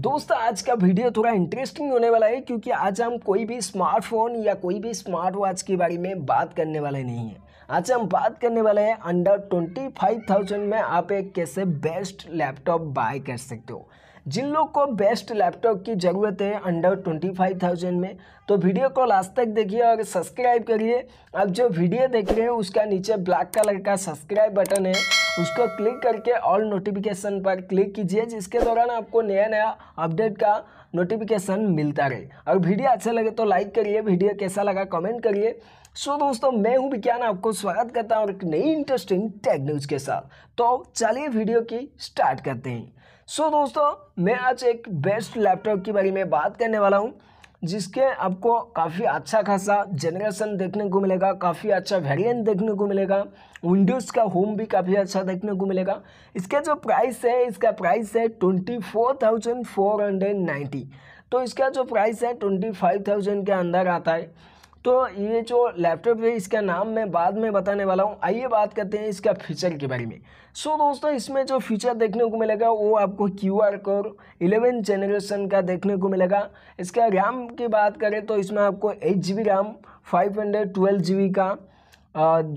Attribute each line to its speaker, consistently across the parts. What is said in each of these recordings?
Speaker 1: दोस्तों आज का वीडियो थोड़ा इंटरेस्टिंग होने वाला है क्योंकि आज हम कोई भी स्मार्टफोन या कोई भी स्मार्ट वॉच के बारे में बात करने वाले नहीं है आज हम बात करने वाले हैं अंडर ट्वेंटी फाइव थाउजेंड में आप एक कैसे बेस्ट लैपटॉप बाय कर सकते हो जिन लोग को बेस्ट लैपटॉप की ज़रूरत है अंडर ट्वेंटी फाइव थाउजेंड में तो वीडियो को लास्ट तक देखिए और सब्सक्राइब करिए अब जो वीडियो देख रहे हैं उसका नीचे ब्लैक कलर का सब्सक्राइब बटन है उसको क्लिक करके ऑल नोटिफिकेशन पर क्लिक कीजिए जिसके दौरान आपको नया नया अपडेट का नोटिफिकेशन मिलता रहे और वीडियो अच्छा लगे तो लाइक करिए वीडियो कैसा लगा कमेंट करिए सो दोस्तों मैं हूं विज्ञान आपको स्वागत करता हूं एक नई इंटरेस्टिंग टेक न्यूज़ के साथ तो चलिए वीडियो की स्टार्ट करते हैं सो दोस्तों मैं आज एक बेस्ट लैपटॉप के बारे में बात करने वाला हूँ जिसके आपको काफ़ी अच्छा खासा जनरेशन देखने को मिलेगा काफ़ी अच्छा वेरिएंट देखने को मिलेगा विंडोज़ का होम भी काफ़ी अच्छा देखने को मिलेगा इसका जो प्राइस है इसका प्राइस है twenty four thousand four hundred ninety तो इसका जो प्राइस है ट्वेंटी फाइव थाउजेंड के अंदर आता है तो ये जो लैपटॉप है इसका नाम मैं बाद में बताने वाला हूँ आइए बात करते हैं इसका फीचर के बारे में सो so, दोस्तों इसमें जो फीचर देखने को मिलेगा वो आपको Q R code eleven generation का देखने को मिलेगा इसका रैम की बात करें तो इसमें आपको eight G B RAM five hundred twelve G B का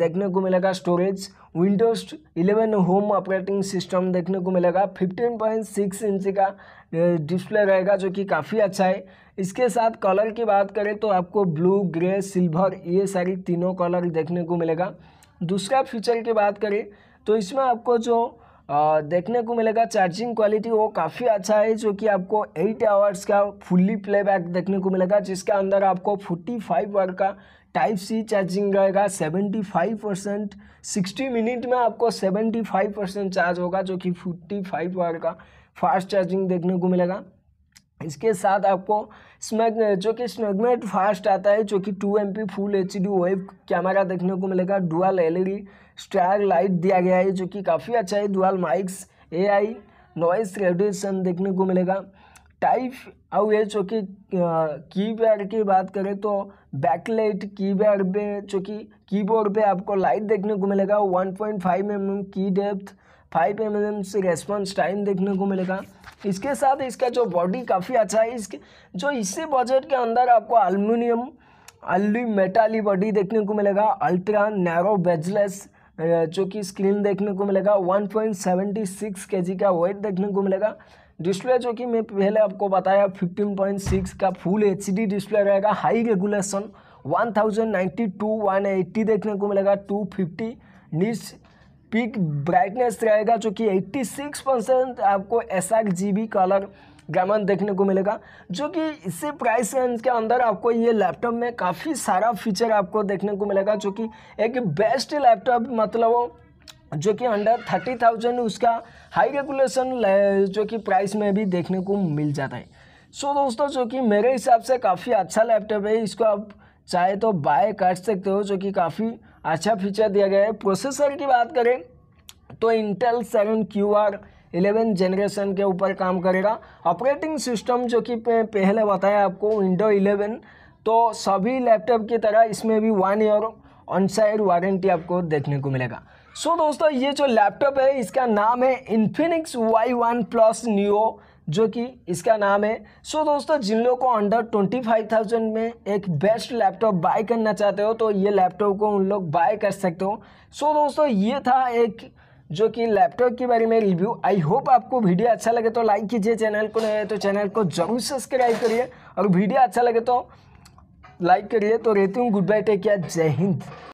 Speaker 1: देखने को मिलेगा storage Windows 11 home operating system देखने को मिलेगा 15.6 इंच का डिस्प्ले रहेगा जो कि काफ़ी अच्छा है इसके साथ कलर की बात करें तो आपको ब्लू ग्रे सिल्वर ये सारी तीनों कलर देखने को मिलेगा दूसरा फीचर की बात करें तो इसमें आपको जो देखने को मिलेगा चार्जिंग क्वालिटी वो काफ़ी अच्छा है जो कि आपको एट आवर्स का फुल्ली प्लेबैक देखने को मिलेगा जिसके अंदर आपको फोर्टी फाइव आवर का टाइप सी चार्जिंग रहेगा seventy five percent sixty minute में आपको सेवेंटी फाइव परसेंट चार्ज होगा जो कि फोर्टी फाइव आवर का फास्ट चार्जिंग देखने को मिलेगा इसके साथ आपको स्मैक जो कि स्मैगमेट फास्ट आता है जो कि two M P full H D web camera देखने को मिलेगा dual L E D star light दिया गया है जो कि काफ़ी अच्छा है dual mics AI noise radiation देखने को मिलेगा टाइप और ये जो कि कीपैड की बात करें तो बैकलाइट पैड पे जो कि कीबोर्ड पे आपको लाइट देखने को मिलेगा 1.5 पॉइंट एम की डेप्थ 5 एम एम से रेस्पॉन्स टाइम देखने को मिलेगा इसके साथ इसका जो बॉडी काफ़ी अच्छा है इसके जो इसी बजट के अंदर आपको अल्मीनियम अल्ली मेटाली बॉडी देखने को मिलेगा अल्ट्रा नैरो बेजलेस जो कि स्क्रीन देखने को मिलेगा 1.76 पॉइंट का वेट देखने को मिलेगा डिस्प्ले जो कि मैं पहले आपको बताया 15.6 का फुल एच डिस्प्ले रहेगा हाई रेगुलेशन 1092 टू 180 देखने को मिलेगा 250 फिफ्टी निच पिक ब्राइटनेस रहेगा जो कि 86 परसेंट आपको S G B colour gamut देखने को मिलेगा जो कि इसी प्राइस रेंज के अंदर आपको ये लैपटॉप में काफ़ी सारा फीचर आपको देखने को मिलेगा जो कि एक बेस्ट लैपटॉप मतलब जो कि अंडर थर्टी थाउजेंड उसका हाई रेगुलेशन जो कि प्राइस में भी देखने को मिल जाता है सो so, दोस्तों जो कि मेरे हिसाब से काफ़ी अच्छा लैपटॉप है इसको आप चाहे तो बाय कर सकते हो जो कि काफ़ी अच्छा फीचर दिया गया है प्रोसेसर की बात करें तो Intel seven Q R eleven generation के ऊपर काम करेगा ऑपरेटिंग सिस्टम जो कि पहले बताया आपको विंडो इलेवन तो सभी लैपटॉप की तरह इसमें भी one year on site warranty आपको देखने को मिलेगा सो so, दोस्तों ये जो लैपटॉप है इसका नाम है Infinix Y one plus new जो कि इसका नाम है सो so, दोस्तों जिन लोगों को अंडर ट्वेंटी फाइव थाउजेंड में एक बेस्ट लैपटॉप बाय करना चाहते हो तो ये लैपटॉप को उन लोग बाय कर सकते हो सो so, दोस्तों ये था एक जो कि लैपटॉप के बारे में रिव्यू आई होप आपको वीडियो अच्छा लगे तो लाइक कीजिए चैनल को नहीं तो चैनल को जरूर सब्सक्राइब करिए और वीडियो अच्छा लगे तो लाइक करिए तो रहती हूँ गुड बाय टेक केयर जय हिंद